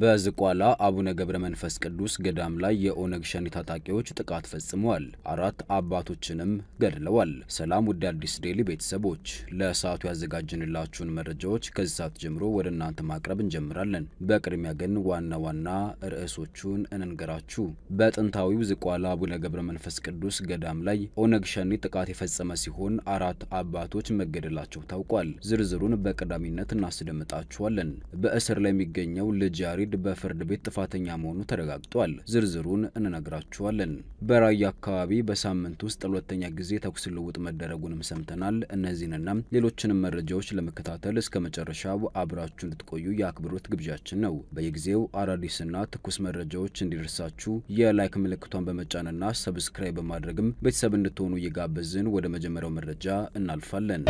በዝቋላ አቡነ ገብረ መንፈስ ቅዱስ ገዳም ላይ የኦነግ ሸኒ ታጣቂዎች ጥቃት ፈጽመዋል። አራት አባቶችንም ገድለዋል። ሰላም ውድ አዲስ ዴሊ ቤተሰቦች፣ ለሰዓቱ ያዘጋጅንላችሁን መረጃዎች ከዚህ ሰዓት ጀምሮ ወደ እናንተ ማቅረብ እንጀምራለን። በቅድሚያ ግን ዋና ዋና ርዕሶቹን እንንገራችሁ። በጥንታዊው ዝቋላ አቡነ ገብረ መንፈስ ቅዱስ ገዳም ላይ ኦነግ ሸኒ ጥቃት የፈጸመ ሲሆን አራት አባቶች መገደላቸው ታውቋል። ዝርዝሩን በቀዳሚነት እናስደምጣችኋለን። በእስር ላይ የሚገኘው ልጃሪ ፈሪድ በፍርድ ቤት ጥፋተኛ መሆኑ ተረጋግጧል። ዝርዝሩን እንነግራችኋለን። በራያ አካባቢ በሳምንት ውስጥ ለሁለተኛ ጊዜ ተኩስ ልውውጥ መደረጉንም ሰምተናል። እነዚህንና ሌሎችንም መረጃዎች ለመከታተል እስከ መጨረሻው አብራችሁ እንድትቆዩ የአክብሮት ግብዣችን ነው። በየጊዜው አዳዲስና ትኩስ መረጃዎች እንዲደርሳችሁ የላይክ ምልክቷን በመጫንና ሰብስክራይብ በማድረግም ቤተሰብ እንድትሆኑ እየጋበዝን ወደ መጀመሪያው መረጃ እናልፋለን።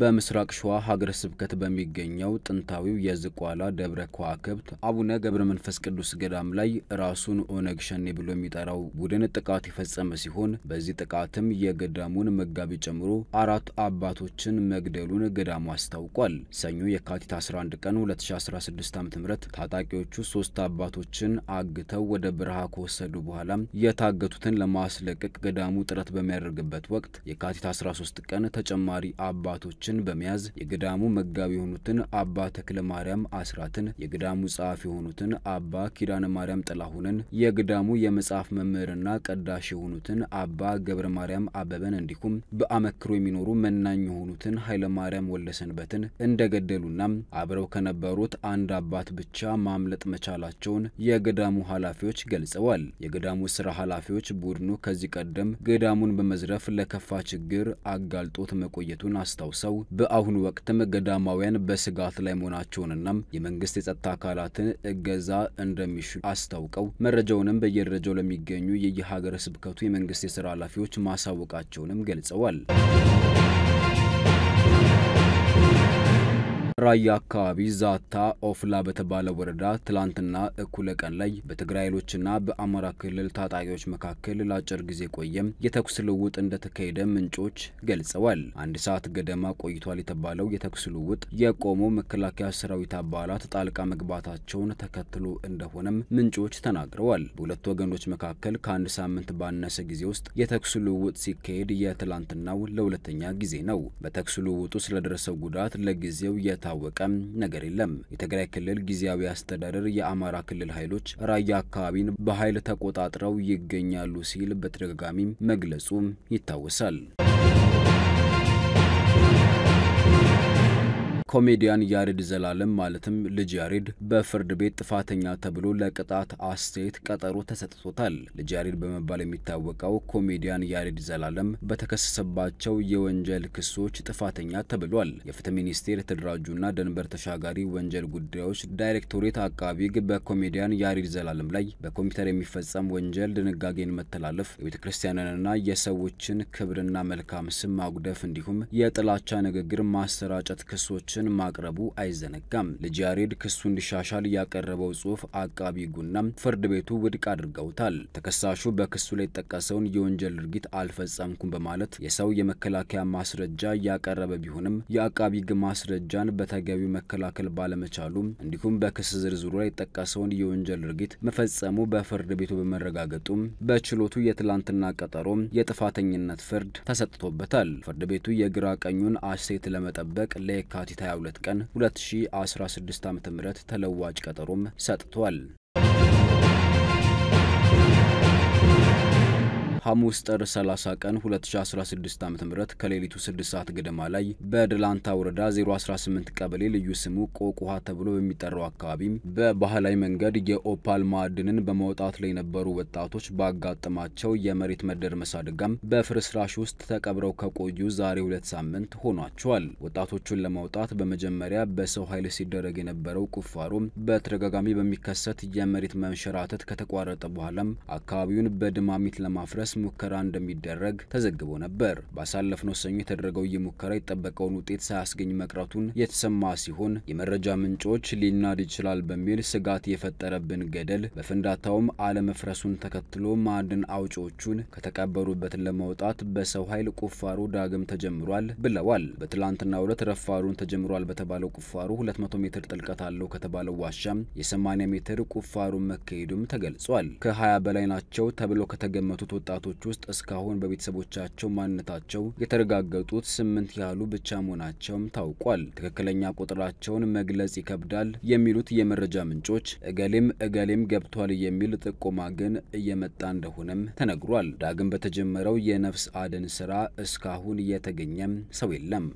በምስራቅ ሸዋ ሀገረ ስብከት በሚገኘው ጥንታዊው የዝቋላ ደብረ ከዋክብት አቡነ ገብረ መንፈስ ቅዱስ ገዳም ላይ ራሱን ኦነግ ሸኔ ብሎ የሚጠራው ቡድን ጥቃት የፈጸመ ሲሆን በዚህ ጥቃትም የገዳሙን መጋቢ ጨምሮ አራት አባቶችን መግደሉን ገዳሙ አስታውቋል። ሰኞ የካቲት 11 ቀን 2016 ዓ.ም ታጣቂዎቹ ሶስት አባቶችን አግተው ወደ በረሃ ከወሰዱ በኋላ የታገቱትን ለማስለቀቅ ገዳሙ ጥረት በሚያደርግበት ወቅት የካቲት 13 ቀን ተጨማሪ አባቶች ሰዎችን በመያዝ የገዳሙ መጋቢ የሆኑትን አባ ተክለ ማርያም አስራትን፣ የገዳሙ ጸሐፊ የሆኑትን አባ ኪዳነ ማርያም ጥላሁንን፣ የገዳሙ የመጽሐፍ መምህርና ቀዳሽ የሆኑትን አባ ገብረ ማርያም አበበን እንዲሁም በአመክሮ የሚኖሩ መናኝ የሆኑትን ኃይለ ማርያም ወለሰንበትን እንደገደሉና አብረው ከነበሩት አንድ አባት ብቻ ማምለጥ መቻላቸውን የገዳሙ ኃላፊዎች ገልጸዋል። የገዳሙ ስራ ኃላፊዎች ቡድኑ ከዚህ ቀደም ገዳሙን በመዝረፍ ለከፋ ችግር አጋልጦት መቆየቱን አስታውሰው ገልጸው በአሁኑ ወቅትም ገዳማውያን በስጋት ላይ መሆናቸውንና የመንግስት የጸጥታ አካላትን እገዛ እንደሚሹ አስታውቀው መረጃውንም በየደረጃው ለሚገኙ የየሀገረ ስብከቱ የመንግስት የስራ ኃላፊዎች ማሳወቃቸውንም ገልጸዋል። ራያ አካባቢ ዛታ ኦፍላ በተባለ ወረዳ ትላንትና እኩለ ቀን ላይ በትግራይ ኃይሎችና በአማራ ክልል ታጣቂዎች መካከል ለአጭር ጊዜ ቆየም የተኩስ ልውውጥ እንደተካሄደ ምንጮች ገልጸዋል። አንድ ሰዓት ገደማ ቆይቷል የተባለው የተኩስ ልውውጥ የቆመው መከላከያ ሰራዊት አባላት ጣልቃ መግባታቸውን ተከትሎ እንደሆነም ምንጮች ተናግረዋል። በሁለቱ ወገኖች መካከል ከአንድ ሳምንት ባነሰ ጊዜ ውስጥ የተኩስ ልውውጥ ሲካሄድ የትላንትናው ለሁለተኛ ጊዜ ነው። በተኩስ ልውውጡ ስለደረሰው ጉዳት ለጊዜው የ የታወቀ ነገር የለም። የትግራይ ክልል ጊዜያዊ አስተዳደር የአማራ ክልል ኃይሎች ራያ አካባቢን በኃይል ተቆጣጥረው ይገኛሉ ሲል በተደጋጋሚ መግለጹ ይታወሳል። ኮሜዲያን ያሬድ ዘላለም ማለትም ልጅ ያሬድ በፍርድ ቤት ጥፋተኛ ተብሎ ለቅጣት አስተያየት ቀጠሮ ተሰጥቶታል። ልጅ ያሬድ በመባል የሚታወቀው ኮሜዲያን ያሬድ ዘላለም በተከሰሰባቸው የወንጀል ክሶች ጥፋተኛ ተብሏል። የፍትህ ሚኒስቴር የተደራጁና ደንበር ተሻጋሪ ወንጀል ጉዳዮች ዳይሬክቶሬት አቃቢ ሕግ በኮሜዲያን ያሬድ ዘላለም ላይ በኮምፒውተር የሚፈጸም ወንጀል ድንጋጌን መተላለፍ፣ የቤተ ክርስቲያንንና የሰዎችን ክብርና መልካም ስም ማጉደፍ እንዲሁም የጥላቻ ንግግር ማሰራጨት ክሶች ጥያቄዎችን ማቅረቡ አይዘነጋም። ልጅ ያሬድ ክሱ እንዲሻሻል ያቀረበው ጽሁፍ አቃቢ ህጉና ፍርድ ቤቱ ውድቅ አድርገውታል። ተከሳሹ በክሱ ላይ የጠቀሰውን የወንጀል ድርጊት አልፈጸምኩም በማለት የሰው የመከላከያ ማስረጃ ያቀረበ ቢሆንም የአቃቢ ግ ማስረጃን በተገቢው መከላከል ባለመቻሉ እንዲሁም በክስ ዝርዝሩ ላይ የጠቀሰውን የወንጀል ድርጊት መፈጸሙ በፍርድ ቤቱ በመረጋገጡ በችሎቱ የትላንትና ቀጠሮ የጥፋተኝነት ፍርድ ተሰጥቶበታል። ፍርድ ቤቱ የግራ ቀኙን አሴት ለመጠበቅ ለየካቲት 22 ቀን 2016 ዓ.ም ተለዋጭ ቀጠሮም ሰጥቷል። ሐሙስ ጥር 30 ቀን 2016 ዓ ም ከሌሊቱ 6 ሰዓት ገደማ ላይ በደላንታ ወረዳ 018 ቀበሌ ልዩ ስሙ ቆቁሃ ተብሎ በሚጠራው አካባቢ በባህላዊ መንገድ የኦፓል ማዕድንን በመውጣት ላይ የነበሩ ወጣቶች ባጋጠማቸው የመሬት መደርመስ አደጋም በፍርስራሽ ውስጥ ተቀብረው ከቆዩ ዛሬ ሁለት ሳምንት ሆኗቸዋል። ወጣቶቹን ለማውጣት በመጀመሪያ በሰው ኃይል ሲደረግ የነበረው ቁፋሮ በተደጋጋሚ በሚከሰት የመሬት መንሸራተት ከተቋረጠ በኋላም አካባቢውን በድማሚት ለማፍረስ ሙከራ እንደሚደረግ ተዘግቦ ነበር። ባሳለፍነው ሰኞ የተደረገው ይህ ሙከራ የጠበቀውን ውጤት ሳያስገኝ መቅረቱን የተሰማ ሲሆን የመረጃ ምንጮች ሊናድ ይችላል በሚል ስጋት የፈጠረብን ገደል በፍንዳታውም አለመፍረሱን ተከትሎ ማዕድን አውጪዎቹን ከተቀበሩበት ለማውጣት በሰው ኃይል ቁፋሮ ዳግም ተጀምሯል ብለዋል። በትላንትና ዕለት ረፋሩን ተጀምሯል በተባለው ቁፋሮ 200 ሜትር ጥልቀት አለው ከተባለው ዋሻም የ80 ሜትር ቁፋሮ መካሄዱም ተገልጿል። ከ20 በላይ ናቸው ተብሎ ከተገመቱት ወጣቱ ወጣቶች ውስጥ እስካሁን በቤተሰቦቻቸው ማንነታቸው የተረጋገጡት ስምንት ያህሉ ብቻ መሆናቸውም ታውቋል። ትክክለኛ ቁጥራቸውን መግለጽ ይከብዳል የሚሉት የመረጃ ምንጮች እገሌም እገሌም ገብቷል የሚል ጥቆማ ግን እየመጣ እንደሆነም ተነግሯል። ዳግም በተጀመረው የነፍስ አድን ስራ እስካሁን የተገኘም ሰው የለም።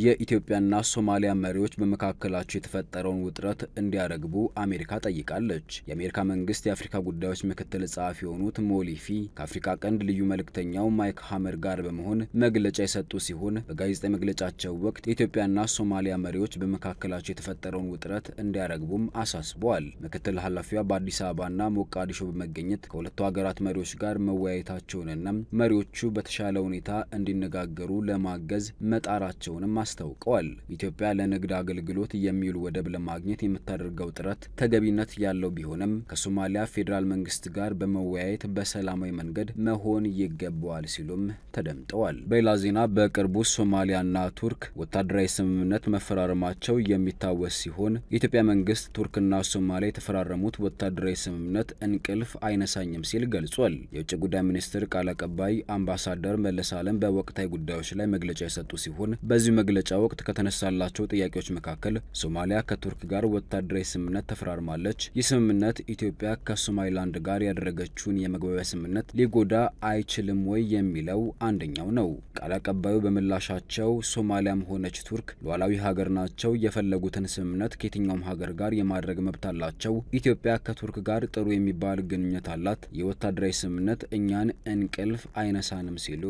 የኢትዮጵያና ሶማሊያ መሪዎች በመካከላቸው የተፈጠረውን ውጥረት እንዲያረግቡ አሜሪካ ጠይቃለች። የአሜሪካ መንግስት የአፍሪካ ጉዳዮች ምክትል ጸሐፊ የሆኑት ሞሊፊ ከአፍሪካ ቀንድ ልዩ መልእክተኛው ማይክ ሀመር ጋር በመሆን መግለጫ የሰጡ ሲሆን በጋዜጣ መግለጫቸው ወቅት የኢትዮጵያና ሶማሊያ መሪዎች በመካከላቸው የተፈጠረውን ውጥረት እንዲያረግቡም አሳስበዋል። ምክትል ኃላፊዋ በአዲስ አበባና ሞቃዲሾ በመገኘት ከሁለቱ ሀገራት መሪዎች ጋር መወያየታቸውንና መሪዎቹ በተሻለ ሁኔታ እንዲነጋገሩ ለማገዝ መጣራቸውንም አስታውቀዋል። ኢትዮጵያ ለንግድ አገልግሎት የሚውል ወደብ ለማግኘት የምታደርገው ጥረት ተገቢነት ያለው ቢሆንም ከሶማሊያ ፌዴራል መንግስት ጋር በመወያየት በሰላማዊ መንገድ መሆን ይገባዋል ሲሉም ተደምጠዋል። በሌላ ዜና በቅርቡ ሶማሊያና ቱርክ ወታደራዊ ስምምነት መፈራረማቸው የሚታወስ ሲሆን የኢትዮጵያ መንግስት ቱርክና ሶማሊያ የተፈራረሙት ወታደራዊ ስምምነት እንቅልፍ አይነሳኝም ሲል ገልጿል። የውጭ ጉዳይ ሚኒስትር ቃል አቀባይ አምባሳደር መለስ አለም በወቅታዊ ጉዳዮች ላይ መግለጫ የሰጡ ሲሆን በዚሁ መግለጫ ወቅት ከተነሳላቸው ጥያቄዎች መካከል ሶማሊያ ከቱርክ ጋር ወታደራዊ ስምምነት ተፈራርማለች። ይህ ስምምነት ኢትዮጵያ ከሶማሊላንድ ጋር ያደረገችውን የመግባቢያ ስምምነት ሊጎዳ አይችልም ወይ የሚለው አንደኛው ነው። ቃል አቀባዩ በምላሻቸው ሶማሊያም ሆነች ቱርክ ሉዓላዊ ሀገር ናቸው፣ የፈለጉትን ስምምነት ከየትኛውም ሀገር ጋር የማድረግ መብት አላቸው። ኢትዮጵያ ከቱርክ ጋር ጥሩ የሚባል ግንኙነት አላት። የወታደራዊ ስምምነት እኛን እንቅልፍ አይነሳንም ሲሉ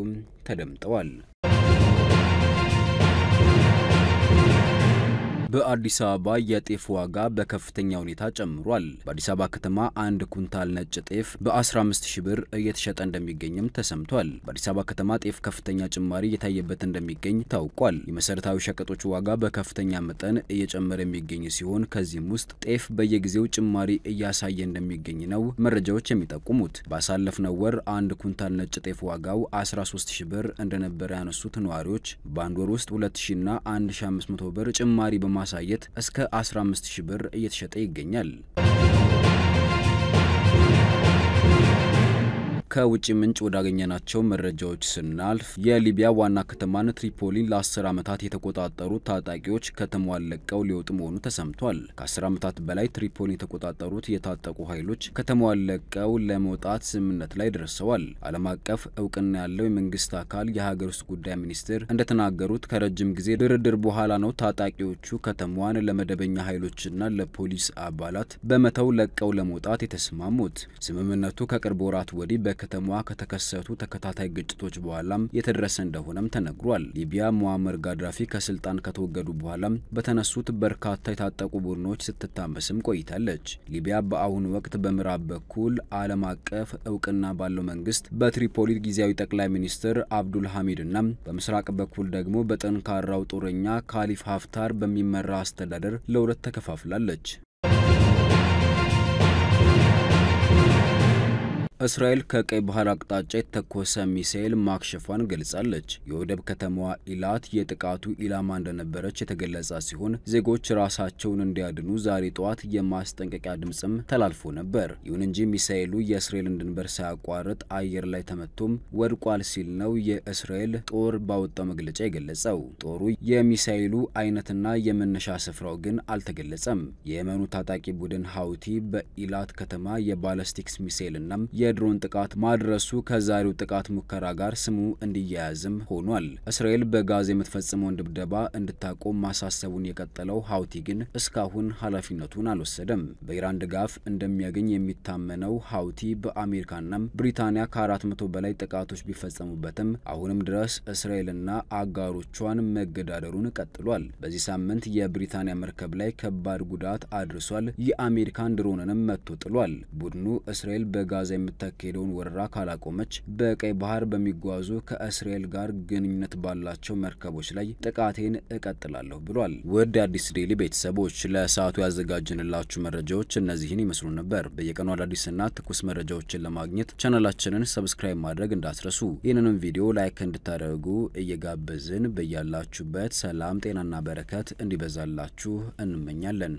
ተደምጠዋል። በአዲስ አበባ የጤፍ ዋጋ በከፍተኛ ሁኔታ ጨምሯል። በአዲስ አበባ ከተማ አንድ ኩንታል ነጭ ጤፍ በ15 ሺ ብር እየተሸጠ እንደሚገኝም ተሰምቷል። በአዲስ አበባ ከተማ ጤፍ ከፍተኛ ጭማሪ እየታየበት እንደሚገኝ ታውቋል። የመሰረታዊ ሸቀጦች ዋጋ በከፍተኛ መጠን እየጨመረ የሚገኝ ሲሆን ከዚህም ውስጥ ጤፍ በየጊዜው ጭማሪ እያሳየ እንደሚገኝ ነው መረጃዎች የሚጠቁሙት። ባሳለፍነው ወር አንድ ኩንታል ነጭ ጤፍ ዋጋው 13 ሺህ ብር እንደነበረ ያነሱት ነዋሪዎች በአንድ ወር ውስጥ 2000 ና 1500 ብር ጭማሪ በማ በማሳየት እስከ 15000 ብር እየተሸጠ ይገኛል። ከውጭ ምንጭ ወዳገኘናቸው መረጃዎች ስናልፍ የሊቢያ ዋና ከተማን ትሪፖሊን ለ10 ዓመታት የተቆጣጠሩ ታጣቂዎች ከተማዋን ለቀው ሊወጡ መሆኑ ተሰምቷል። ከ10 ዓመታት በላይ ትሪፖሊን የተቆጣጠሩት የታጠቁ ኃይሎች ከተማዋን ለቀው ለመውጣት ስምምነት ላይ ደርሰዋል። ዓለም አቀፍ እውቅና ያለው የመንግስት አካል የሀገር ውስጥ ጉዳይ ሚኒስትር እንደተናገሩት ከረጅም ጊዜ ድርድር በኋላ ነው ታጣቂዎቹ ከተማዋን ለመደበኛ ኃይሎችና ለፖሊስ አባላት በመተው ለቀው ለመውጣት የተስማሙት። ስምምነቱ ከቅርብ ወራት ወዲህ በ በከተማዋ ከተከሰቱ ተከታታይ ግጭቶች በኋላም የተደረሰ እንደሆነም ተነግሯል። ሊቢያ ሙአመር ጋድራፊ ከስልጣን ከተወገዱ በኋላም በተነሱት በርካታ የታጠቁ ቡድኖች ስትታመስም ቆይታለች። ሊቢያ በአሁኑ ወቅት በምዕራብ በኩል ዓለም አቀፍ እውቅና ባለው መንግስት በትሪፖሊ ጊዜያዊ ጠቅላይ ሚኒስትር አብዱል ሐሚድ እና በምስራቅ በኩል ደግሞ በጠንካራው ጦረኛ ካሊፍ ሀፍታር በሚመራ አስተዳደር ለሁለት ተከፋፍላለች። እስራኤል ከቀይ ባህር አቅጣጫ የተተኮሰ ሚሳኤል ማክሸፏን ገልጻለች። የወደብ ከተማዋ ኢላት የጥቃቱ ኢላማ እንደነበረች የተገለጸ ሲሆን ዜጎች ራሳቸውን እንዲያድኑ ዛሬ ጠዋት የማስጠንቀቂያ ድምፅም ተላልፎ ነበር። ይሁን እንጂ ሚሳኤሉ የእስራኤልን ድንበር ሳያቋርጥ አየር ላይ ተመቶም ወድቋል ሲል ነው የእስራኤል ጦር ባወጣው መግለጫ የገለጸው። ጦሩ የሚሳኤሉ አይነትና የመነሻ ስፍራው ግን አልተገለጸም። የየመኑ ታጣቂ ቡድን ሀውቲ በኢላት ከተማ የባለስቲክስ ሚሳኤልና የድሮን ጥቃት ማድረሱ ከዛሬው ጥቃት ሙከራ ጋር ስሙ እንዲያያዝም ሆኗል። እስራኤል በጋዛ የምትፈጽመውን ድብደባ እንድታቆም ማሳሰቡን የቀጠለው ሀውቲ ግን እስካሁን ኃላፊነቱን አልወሰደም። በኢራን ድጋፍ እንደሚያገኝ የሚታመነው ሀውቲ በአሜሪካና ብሪታንያ ከአራት መቶ በላይ ጥቃቶች ቢፈጸሙበትም አሁንም ድረስ እስራኤልና አጋሮቿን መገዳደሩን ቀጥሏል። በዚህ ሳምንት የብሪታንያ መርከብ ላይ ከባድ ጉዳት አድርሷል። የአሜሪካን ድሮንንም መቶ ጥሏል። ቡድኑ እስራኤል በጋዛ የምት የምታካሄደውን ወረራ ካላቆመች በቀይ ባህር በሚጓዙ ከእስራኤል ጋር ግንኙነት ባላቸው መርከቦች ላይ ጥቃቴን እቀጥላለሁ ብሏል። ውድ አዲስ ዴይሊ ቤተሰቦች ለሰዓቱ ያዘጋጅንላችሁ መረጃዎች እነዚህን ይመስሉ ነበር። በየቀኑ አዳዲስና ትኩስ መረጃዎችን ለማግኘት ቻናላችንን ሰብስክራይብ ማድረግ እንዳትረሱ፣ ይህንንም ቪዲዮ ላይክ እንድታደርጉ እየጋበዝን በያላችሁበት ሰላም፣ ጤናና በረከት እንዲበዛላችሁ እንመኛለን።